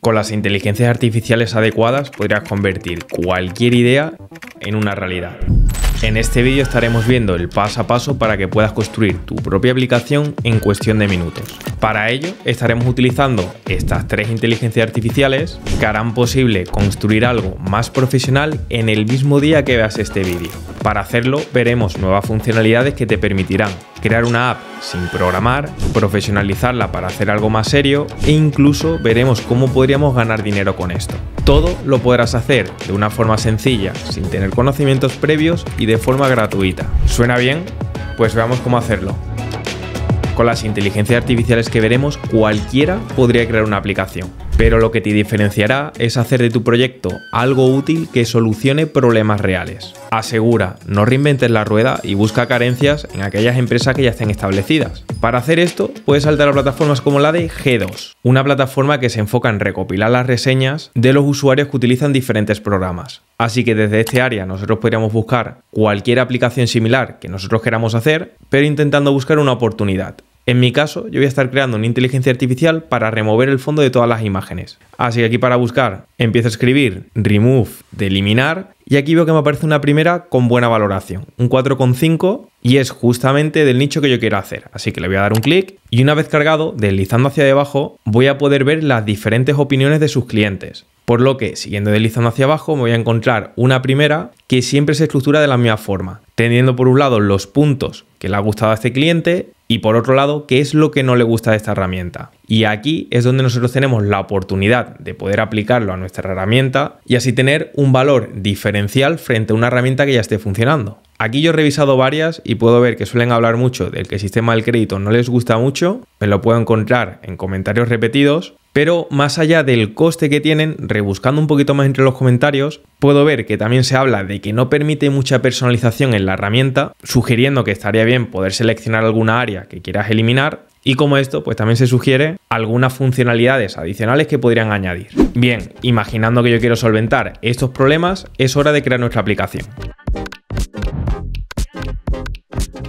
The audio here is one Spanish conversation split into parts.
Con las inteligencias artificiales adecuadas podrías convertir cualquier idea en una realidad. En este vídeo estaremos viendo el paso a paso para que puedas construir tu propia aplicación en cuestión de minutos. Para ello estaremos utilizando estas tres inteligencias artificiales que harán posible construir algo más profesional en el mismo día que veas este vídeo. Para hacerlo veremos nuevas funcionalidades que te permitirán crear una app sin programar, profesionalizarla para hacer algo más serio e incluso veremos cómo podríamos ganar dinero con esto. Todo lo podrás hacer de una forma sencilla, sin tener conocimientos previos y de forma gratuita. ¿Suena bien? Pues veamos cómo hacerlo. Con las inteligencias artificiales que veremos, cualquiera podría crear una aplicación. Pero lo que te diferenciará es hacer de tu proyecto algo útil que solucione problemas reales. Asegura, no reinventes la rueda y busca carencias en aquellas empresas que ya estén establecidas. Para hacer esto, puedes saltar a plataformas como la de G2, una plataforma que se enfoca en recopilar las reseñas de los usuarios que utilizan diferentes programas. Así que desde este área nosotros podríamos buscar cualquier aplicación similar que nosotros queramos hacer, pero intentando buscar una oportunidad. En mi caso, yo voy a estar creando una inteligencia artificial para remover el fondo de todas las imágenes. Así que aquí para buscar, empiezo a escribir remove de eliminar y aquí veo que me aparece una primera con buena valoración, un 4,5 y es justamente del nicho que yo quiero hacer. Así que le voy a dar un clic y una vez cargado, deslizando hacia debajo, voy a poder ver las diferentes opiniones de sus clientes. Por lo que, siguiendo deslizando hacia abajo, me voy a encontrar una primera que siempre se estructura de la misma forma, teniendo por un lado los puntos que le ha gustado a este cliente y por otro lado qué es lo que no le gusta de esta herramienta. Y aquí es donde nosotros tenemos la oportunidad de poder aplicarlo a nuestra herramienta y así tener un valor diferencial frente a una herramienta que ya esté funcionando. Aquí yo he revisado varias y puedo ver que suelen hablar mucho del que el sistema del crédito no les gusta mucho, me lo puedo encontrar en comentarios repetidos, pero más allá del coste que tienen, rebuscando un poquito más entre los comentarios, puedo ver que también se habla de que no permite mucha personalización en la herramienta, sugiriendo que estaría bien poder seleccionar alguna área que quieras eliminar, y como esto, pues también se sugiere algunas funcionalidades adicionales que podrían añadir. Bien, imaginando que yo quiero solventar estos problemas, es hora de crear nuestra aplicación.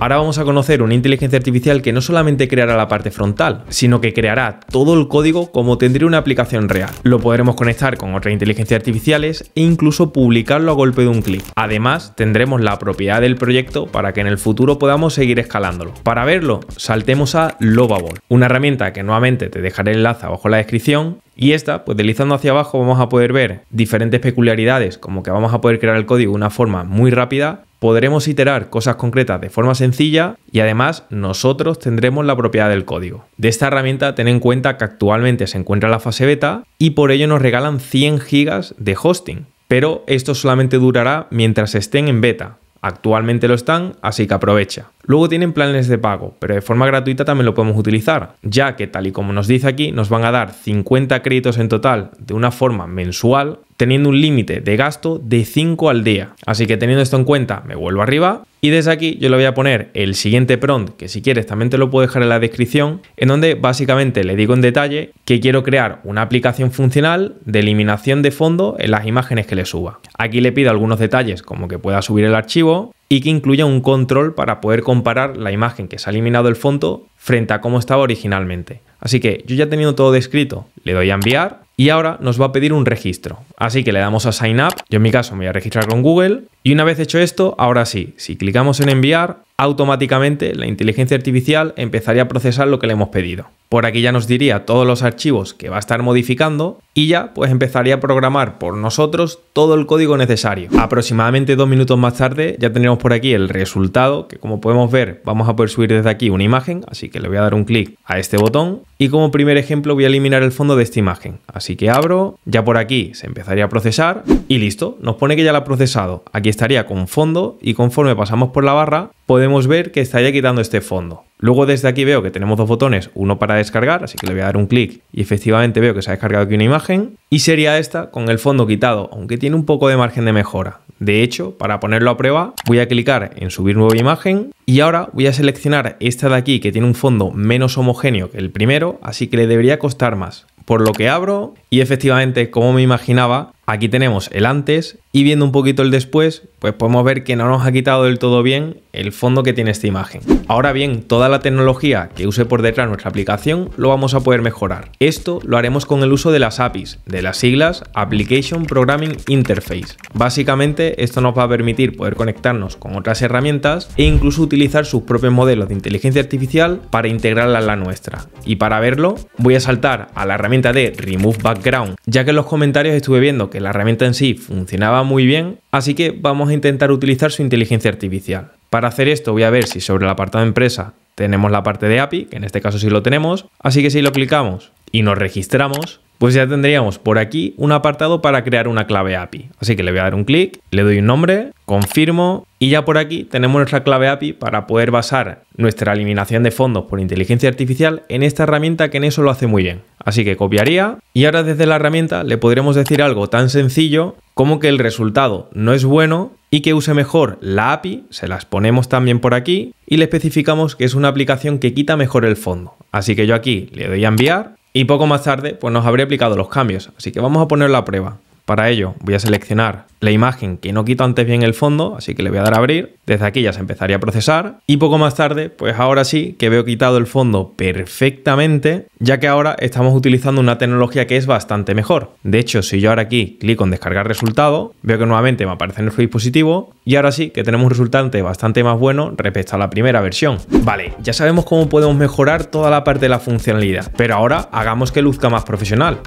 Ahora vamos a conocer una inteligencia artificial que no solamente creará la parte frontal, sino que creará todo el código como tendría una aplicación real. Lo podremos conectar con otras inteligencias artificiales e incluso publicarlo a golpe de un clic. Además, tendremos la propiedad del proyecto para que en el futuro podamos seguir escalándolo. Para verlo, saltemos a Lovable, una herramienta que nuevamente te dejaré el enlace abajo en la descripción y esta, pues deslizando hacia abajo vamos a poder ver diferentes peculiaridades, como que vamos a poder crear el código de una forma muy rápida, podremos iterar cosas concretas de forma sencilla y además nosotros tendremos la propiedad del código. De esta herramienta ten en cuenta que actualmente se encuentra en la fase beta y por ello nos regalan 100 gigas de hosting, pero esto solamente durará mientras estén en beta. Actualmente lo están, así que aprovecha. Luego tienen planes de pago, pero de forma gratuita también lo podemos utilizar, ya que tal y como nos dice aquí, nos van a dar 50 créditos en total de una forma mensual, teniendo un límite de gasto de 5 al día. Así que teniendo esto en cuenta, me vuelvo arriba y desde aquí yo le voy a poner el siguiente prompt, que si quieres también te lo puedo dejar en la descripción, en donde básicamente le digo en detalle que quiero crear una aplicación funcional de eliminación de fondo en las imágenes que le suba. Aquí le pido algunos detalles, como que pueda subir el archivo y que incluya un control para poder comparar la imagen que se ha eliminado el fondo frente a cómo estaba originalmente. Así que yo ya teniendo todo descrito, le doy a enviar y ahora nos va a pedir un registro. Así que le damos a Sign Up, yo en mi caso me voy a registrar con Google y una vez hecho esto, ahora sí, si clicamos en enviar, automáticamente la inteligencia artificial empezaría a procesar lo que le hemos pedido. Por aquí ya nos diría todos los archivos que va a estar modificando y ya pues empezaría a programar por nosotros todo el código necesario. Aproximadamente dos minutos más tarde ya tenemos por aquí el resultado que como podemos ver vamos a poder subir desde aquí una imagen, así que le voy a dar un clic a este botón y como primer ejemplo voy a eliminar el fondo de esta imagen. Así que abro, ya por aquí se empezaría a procesar y listo, nos pone que ya la ha procesado. Aquí estaría con fondo y conforme pasamos por la barra podemos ver que estaría quitando este fondo. Luego desde aquí veo que tenemos dos botones, uno para descargar, así que le voy a dar un clic y efectivamente veo que se ha descargado aquí una imagen y sería esta con el fondo quitado, aunque tiene un poco de margen de mejora. De hecho, para ponerlo a prueba, voy a clicar en subir nueva imagen y ahora voy a seleccionar esta de aquí que tiene un fondo menos homogéneo que el primero, así que le debería costar más. Por lo que abro y efectivamente, como me imaginaba, aquí tenemos el antes y viendo un poquito el después, pues podemos ver que no nos ha quitado del todo bien el fondo que tiene esta imagen. Ahora bien, toda la tecnología que use por detrás nuestra aplicación lo vamos a poder mejorar. Esto lo haremos con el uso de las APIs, de las siglas Application Programming Interface. Básicamente, esto nos va a permitir poder conectarnos con otras herramientas e incluso utilizar sus propios modelos de inteligencia artificial para integrarla a la nuestra. Y para verlo, voy a saltar a la herramienta de Remove background ya que en los comentarios estuve viendo que la herramienta en sí funcionaba muy bien, así que vamos a intentar utilizar su inteligencia artificial. Para hacer esto voy a ver si sobre el apartado empresa tenemos la parte de API, que en este caso sí lo tenemos, así que si lo clicamos y nos registramos, pues ya tendríamos por aquí un apartado para crear una clave API. Así que le voy a dar un clic, le doy un nombre, confirmo y ya por aquí tenemos nuestra clave API para poder basar nuestra eliminación de fondos por inteligencia artificial en esta herramienta que en eso lo hace muy bien. Así que copiaría y ahora desde la herramienta le podremos decir algo tan sencillo como que el resultado no es bueno y que use mejor la API, se las ponemos también por aquí y le especificamos que es una aplicación que quita mejor el fondo. Así que yo aquí le doy a enviar y poco más tarde pues nos habría aplicado los cambios. Así que vamos a poner la prueba. Para ello voy a seleccionar la imagen que no quito antes bien el fondo, así que le voy a dar a abrir. Desde aquí ya se empezaría a procesar y poco más tarde, pues ahora sí que veo quitado el fondo perfectamente, ya que ahora estamos utilizando una tecnología que es bastante mejor. De hecho, si yo ahora aquí clico en descargar resultado, veo que nuevamente me aparece en el dispositivo y ahora sí que tenemos un resultante bastante más bueno respecto a la primera versión. Vale, ya sabemos cómo podemos mejorar toda la parte de la funcionalidad, pero ahora hagamos que luzca más profesional.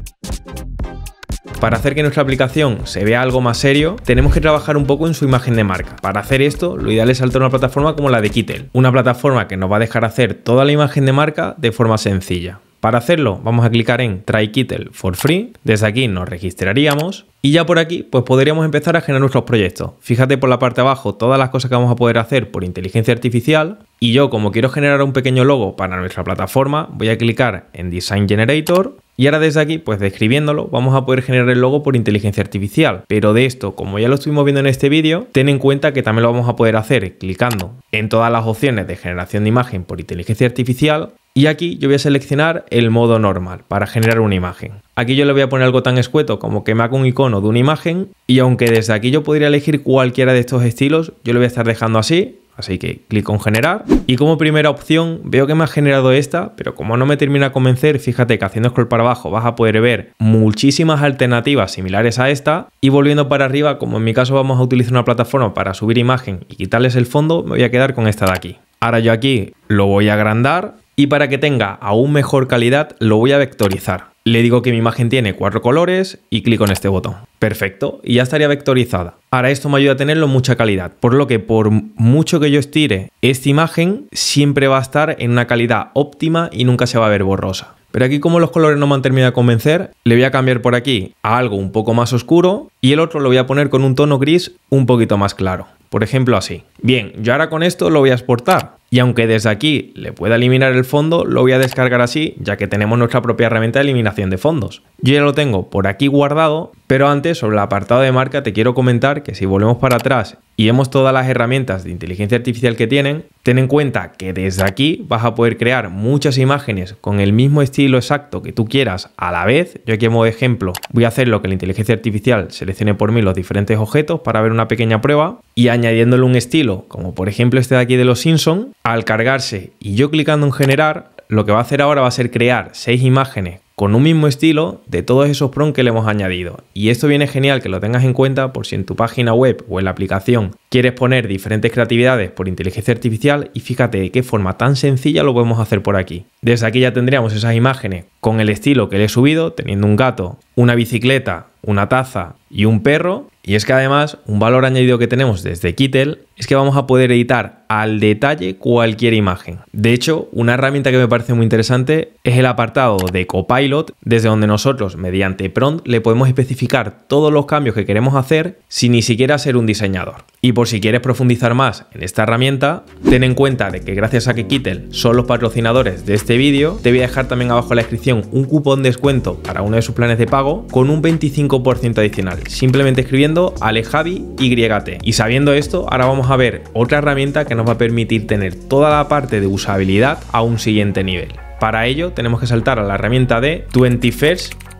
Para hacer que nuestra aplicación se vea algo más serio, tenemos que trabajar un poco en su imagen de marca. Para hacer esto, lo ideal es saltar una plataforma como la de Kittel, una plataforma que nos va a dejar hacer toda la imagen de marca de forma sencilla. Para hacerlo vamos a clicar en Try kittel for Free, desde aquí nos registraríamos y ya por aquí pues podríamos empezar a generar nuestros proyectos. Fíjate por la parte de abajo todas las cosas que vamos a poder hacer por inteligencia artificial y yo como quiero generar un pequeño logo para nuestra plataforma voy a clicar en Design Generator y ahora desde aquí, pues describiéndolo, vamos a poder generar el logo por inteligencia artificial. Pero de esto, como ya lo estuvimos viendo en este vídeo, ten en cuenta que también lo vamos a poder hacer clicando en todas las opciones de generación de imagen por inteligencia artificial y aquí yo voy a seleccionar el modo normal para generar una imagen. Aquí yo le voy a poner algo tan escueto como que me haga un icono de una imagen y aunque desde aquí yo podría elegir cualquiera de estos estilos, yo lo voy a estar dejando así, así que clic en generar. Y como primera opción veo que me ha generado esta, pero como no me termina a convencer, fíjate que haciendo scroll para abajo vas a poder ver muchísimas alternativas similares a esta y volviendo para arriba, como en mi caso vamos a utilizar una plataforma para subir imagen y quitarles el fondo, me voy a quedar con esta de aquí. Ahora yo aquí lo voy a agrandar y para que tenga aún mejor calidad lo voy a vectorizar. Le digo que mi imagen tiene cuatro colores y clico en este botón. Perfecto, y ya estaría vectorizada. Ahora esto me ayuda a tenerlo mucha calidad, por lo que por mucho que yo estire esta imagen, siempre va a estar en una calidad óptima y nunca se va a ver borrosa. Pero aquí como los colores no me han terminado de convencer, le voy a cambiar por aquí a algo un poco más oscuro y el otro lo voy a poner con un tono gris un poquito más claro. Por ejemplo así. Bien, yo ahora con esto lo voy a exportar. Y aunque desde aquí le pueda eliminar el fondo, lo voy a descargar así, ya que tenemos nuestra propia herramienta de eliminación de fondos. Yo ya lo tengo por aquí guardado, pero antes, sobre el apartado de marca, te quiero comentar que si volvemos para atrás y vemos todas las herramientas de inteligencia artificial que tienen, ten en cuenta que desde aquí vas a poder crear muchas imágenes con el mismo estilo exacto que tú quieras a la vez. Yo aquí, como ejemplo, voy a hacer lo que la inteligencia artificial seleccione por mí los diferentes objetos para ver una pequeña prueba y añadiéndole un estilo, como por ejemplo este de aquí de los Simpson, al cargarse y yo clicando en generar, lo que va a hacer ahora va a ser crear seis imágenes con un mismo estilo de todos esos prompts que le hemos añadido. Y esto viene genial que lo tengas en cuenta por si en tu página web o en la aplicación quieres poner diferentes creatividades por inteligencia artificial y fíjate de qué forma tan sencilla lo podemos hacer por aquí. Desde aquí ya tendríamos esas imágenes con el estilo que le he subido, teniendo un gato, una bicicleta, una taza y un perro. Y es que además un valor añadido que tenemos desde Kittel es que vamos a poder editar al detalle cualquier imagen. De hecho, una herramienta que me parece muy interesante es el apartado de Copy desde donde nosotros, mediante prompt, le podemos especificar todos los cambios que queremos hacer sin ni siquiera ser un diseñador. Y por si quieres profundizar más en esta herramienta, ten en cuenta de que gracias a que Kittel son los patrocinadores de este vídeo, te voy a dejar también abajo en la descripción un cupón de descuento para uno de sus planes de pago con un 25% adicional, simplemente escribiendo Alejavi YT. Y sabiendo esto, ahora vamos a ver otra herramienta que nos va a permitir tener toda la parte de usabilidad a un siguiente nivel. Para ello tenemos que saltar a la herramienta de 21st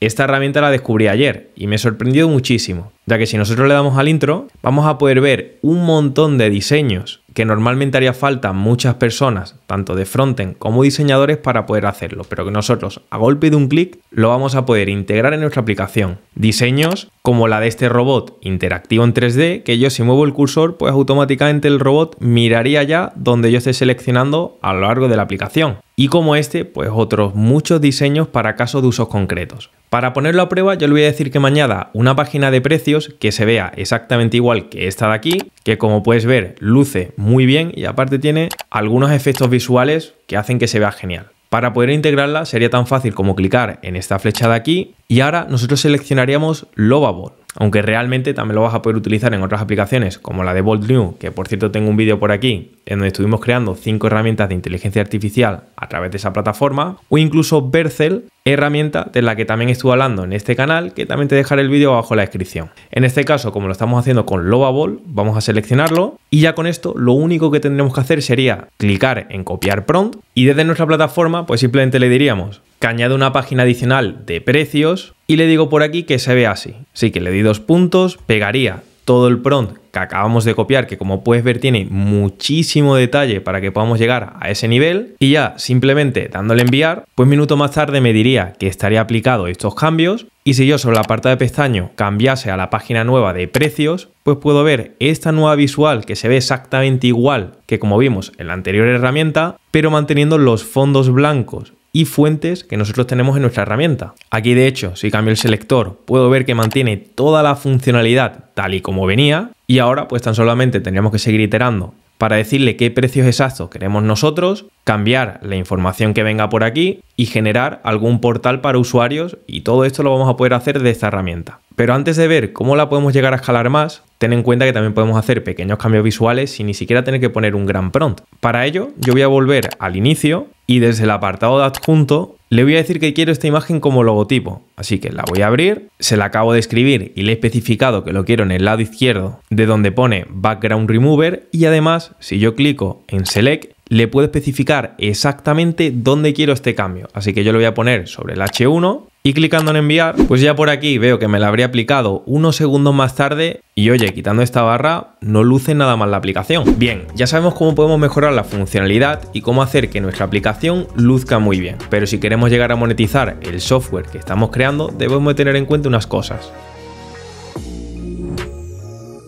esta herramienta la descubrí ayer y me sorprendió muchísimo, ya que si nosotros le damos al intro, vamos a poder ver un montón de diseños que normalmente haría falta muchas personas, tanto de frontend como diseñadores, para poder hacerlo, pero que nosotros a golpe de un clic lo vamos a poder integrar en nuestra aplicación. Diseños como la de este robot interactivo en 3D, que yo si muevo el cursor, pues automáticamente el robot miraría ya donde yo esté seleccionando a lo largo de la aplicación. Y como este, pues otros muchos diseños para casos de usos concretos concretos. Para ponerlo a prueba yo le voy a decir que me añada una página de precios que se vea exactamente igual que esta de aquí, que como puedes ver luce muy bien y aparte tiene algunos efectos visuales que hacen que se vea genial. Para poder integrarla sería tan fácil como clicar en esta flecha de aquí y ahora nosotros seleccionaríamos Lovable, aunque realmente también lo vas a poder utilizar en otras aplicaciones como la de Bold New, que por cierto tengo un vídeo por aquí en donde estuvimos creando cinco herramientas de inteligencia artificial a través de esa plataforma, o incluso Bercel, herramienta de la que también estuve hablando en este canal, que también te dejaré el vídeo abajo en la descripción. En este caso, como lo estamos haciendo con Lovable, vamos a seleccionarlo y ya con esto lo único que tendremos que hacer sería clicar en copiar prompt y desde nuestra plataforma pues simplemente le diríamos que añado una página adicional de precios y le digo por aquí que se ve así. Así que le di dos puntos, pegaría todo el prompt que acabamos de copiar, que como puedes ver tiene muchísimo detalle para que podamos llegar a ese nivel. Y ya simplemente dándole enviar, pues minuto más tarde me diría que estaría aplicado estos cambios. Y si yo sobre la parte de pestaño cambiase a la página nueva de precios, pues puedo ver esta nueva visual que se ve exactamente igual que como vimos en la anterior herramienta, pero manteniendo los fondos blancos y fuentes que nosotros tenemos en nuestra herramienta. Aquí de hecho, si cambio el selector, puedo ver que mantiene toda la funcionalidad tal y como venía y ahora pues tan solamente tendríamos que seguir iterando para decirle qué precios exactos queremos nosotros, cambiar la información que venga por aquí y generar algún portal para usuarios y todo esto lo vamos a poder hacer de esta herramienta. Pero antes de ver cómo la podemos llegar a escalar más, ten en cuenta que también podemos hacer pequeños cambios visuales sin ni siquiera tener que poner un gran prompt. Para ello, yo voy a volver al inicio y desde el apartado de adjunto le voy a decir que quiero esta imagen como logotipo. Así que la voy a abrir, se la acabo de escribir y le he especificado que lo quiero en el lado izquierdo de donde pone Background Remover y además si yo clico en Select le puedo especificar exactamente dónde quiero este cambio. Así que yo lo voy a poner sobre el H1 y clicando en enviar, pues ya por aquí veo que me la habría aplicado unos segundos más tarde y oye, quitando esta barra no luce nada más la aplicación. Bien, ya sabemos cómo podemos mejorar la funcionalidad y cómo hacer que nuestra aplicación luzca muy bien. Pero si queremos llegar a monetizar el software que estamos creando, debemos tener en cuenta unas cosas.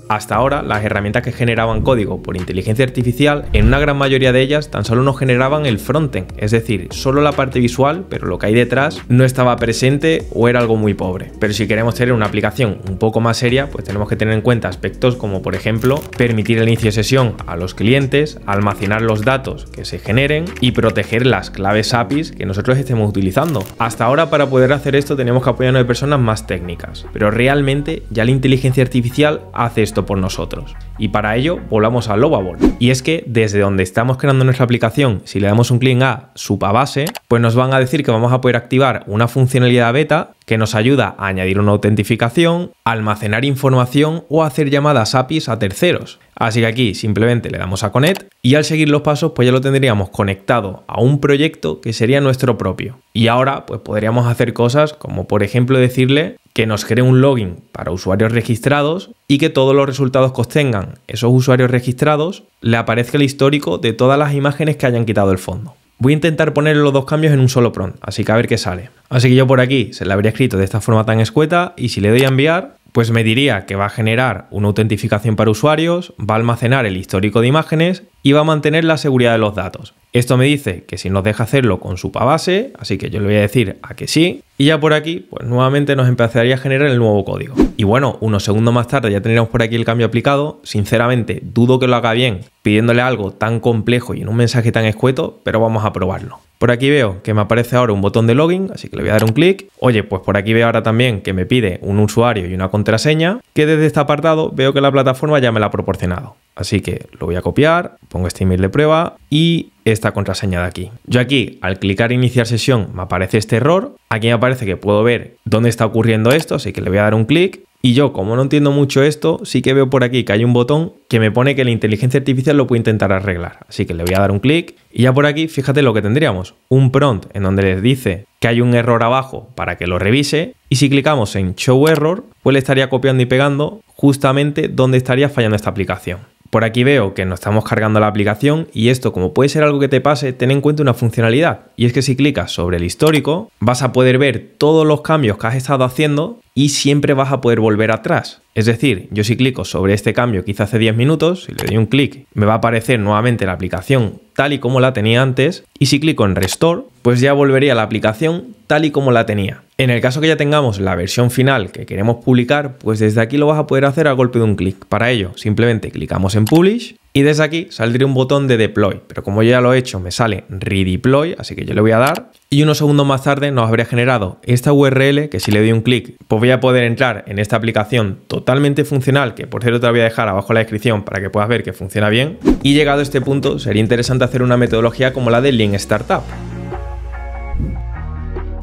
Hasta ahora, las herramientas que generaban código por inteligencia artificial, en una gran mayoría de ellas tan solo nos generaban el frontend, es decir, solo la parte visual, pero lo que hay detrás no estaba presente o era algo muy pobre. Pero si queremos tener una aplicación un poco más seria, pues tenemos que tener en cuenta aspectos como por ejemplo permitir el inicio de sesión a los clientes, almacenar los datos que se generen y proteger las claves APIs que nosotros estemos utilizando. Hasta ahora para poder hacer esto tenemos que apoyarnos de personas más técnicas, pero realmente ya la inteligencia artificial hace esto por nosotros. Y para ello volvamos a Lovable. Y es que desde donde estamos creando nuestra aplicación, si le damos un clic a base, pues nos van a decir que vamos a poder activar una funcionalidad beta que nos ayuda a añadir una autentificación, almacenar información o hacer llamadas APIs a terceros. Así que aquí simplemente le damos a Connect y al seguir los pasos pues ya lo tendríamos conectado a un proyecto que sería nuestro propio. Y ahora pues podríamos hacer cosas como por ejemplo decirle que nos cree un login para usuarios registrados y que todos los resultados que obtengan esos usuarios registrados, le aparezca el histórico de todas las imágenes que hayan quitado el fondo. Voy a intentar poner los dos cambios en un solo prompt, así que a ver qué sale. Así que yo por aquí se le habría escrito de esta forma tan escueta y si le doy a enviar, pues me diría que va a generar una autentificación para usuarios, va a almacenar el histórico de imágenes y va a mantener la seguridad de los datos. Esto me dice que si nos deja hacerlo con su base, así que yo le voy a decir a que sí. Y ya por aquí, pues nuevamente nos empezaría a generar el nuevo código. Y bueno, unos segundos más tarde ya tendríamos por aquí el cambio aplicado. Sinceramente, dudo que lo haga bien pidiéndole algo tan complejo y en un mensaje tan escueto, pero vamos a probarlo. Por aquí veo que me aparece ahora un botón de login, así que le voy a dar un clic. Oye, pues por aquí veo ahora también que me pide un usuario y una contraseña, que desde este apartado veo que la plataforma ya me la ha proporcionado. Así que lo voy a copiar, pongo este email de prueba y esta contraseña de aquí. Yo aquí, al clicar iniciar sesión, me aparece este error. Aquí me aparece que puedo ver dónde está ocurriendo esto, así que le voy a dar un clic y yo, como no entiendo mucho esto, sí que veo por aquí que hay un botón que me pone que la inteligencia artificial lo puede intentar arreglar. Así que le voy a dar un clic y ya por aquí, fíjate lo que tendríamos. Un prompt en donde les dice que hay un error abajo para que lo revise. Y si clicamos en Show Error, pues le estaría copiando y pegando justamente donde estaría fallando esta aplicación. Por aquí veo que nos estamos cargando la aplicación y esto como puede ser algo que te pase, ten en cuenta una funcionalidad y es que si clicas sobre el histórico vas a poder ver todos los cambios que has estado haciendo y siempre vas a poder volver atrás. Es decir, yo si clico sobre este cambio quizá hace 10 minutos, si le doy un clic, me va a aparecer nuevamente la aplicación tal y como la tenía antes y si clico en Restore, pues ya volvería a la aplicación tal y como la tenía. En el caso que ya tengamos la versión final que queremos publicar, pues desde aquí lo vas a poder hacer a golpe de un clic. Para ello, simplemente clicamos en Publish y desde aquí saldría un botón de Deploy. Pero como ya lo he hecho, me sale Redeploy, así que yo le voy a dar. Y unos segundos más tarde nos habría generado esta URL que si le doy un clic, pues voy a poder entrar en esta aplicación totalmente funcional, que por cierto te la voy a dejar abajo en la descripción para que puedas ver que funciona bien. Y llegado a este punto, sería interesante hacer una metodología como la de link Startup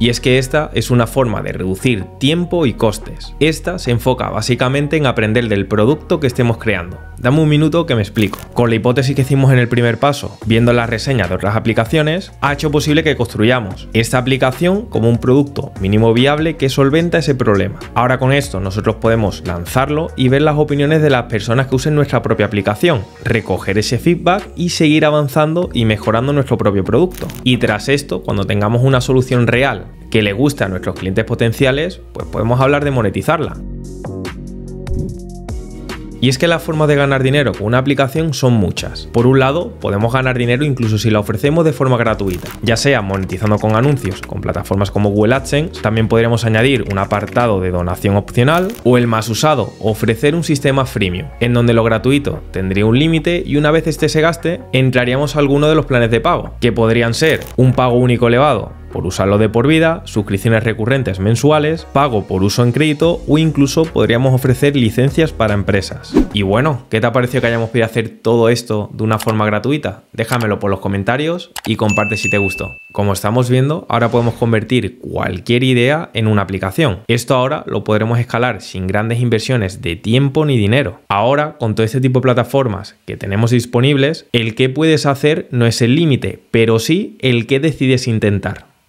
y es que esta es una forma de reducir tiempo y costes. Esta se enfoca básicamente en aprender del producto que estemos creando. Dame un minuto que me explico. Con la hipótesis que hicimos en el primer paso, viendo las reseñas de otras aplicaciones, ha hecho posible que construyamos esta aplicación como un producto mínimo viable que solventa ese problema. Ahora con esto nosotros podemos lanzarlo y ver las opiniones de las personas que usen nuestra propia aplicación, recoger ese feedback y seguir avanzando y mejorando nuestro propio producto. Y tras esto, cuando tengamos una solución real que le gusta a nuestros clientes potenciales, pues podemos hablar de monetizarla. Y es que las formas de ganar dinero con una aplicación son muchas. Por un lado, podemos ganar dinero incluso si la ofrecemos de forma gratuita, ya sea monetizando con anuncios con plataformas como Google AdSense, también podríamos añadir un apartado de donación opcional o el más usado, ofrecer un sistema freemium, en donde lo gratuito tendría un límite y una vez este se gaste, entraríamos a alguno de los planes de pago, que podrían ser un pago único elevado por usarlo de por vida, suscripciones recurrentes mensuales, pago por uso en crédito o incluso podríamos ofrecer licencias para empresas. Y bueno, ¿qué te ha parecido que hayamos podido hacer todo esto de una forma gratuita? Déjamelo por los comentarios y comparte si te gustó. Como estamos viendo, ahora podemos convertir cualquier idea en una aplicación. Esto ahora lo podremos escalar sin grandes inversiones de tiempo ni dinero. Ahora, con todo este tipo de plataformas que tenemos disponibles, el que puedes hacer no es el límite, pero sí el que decides intentar.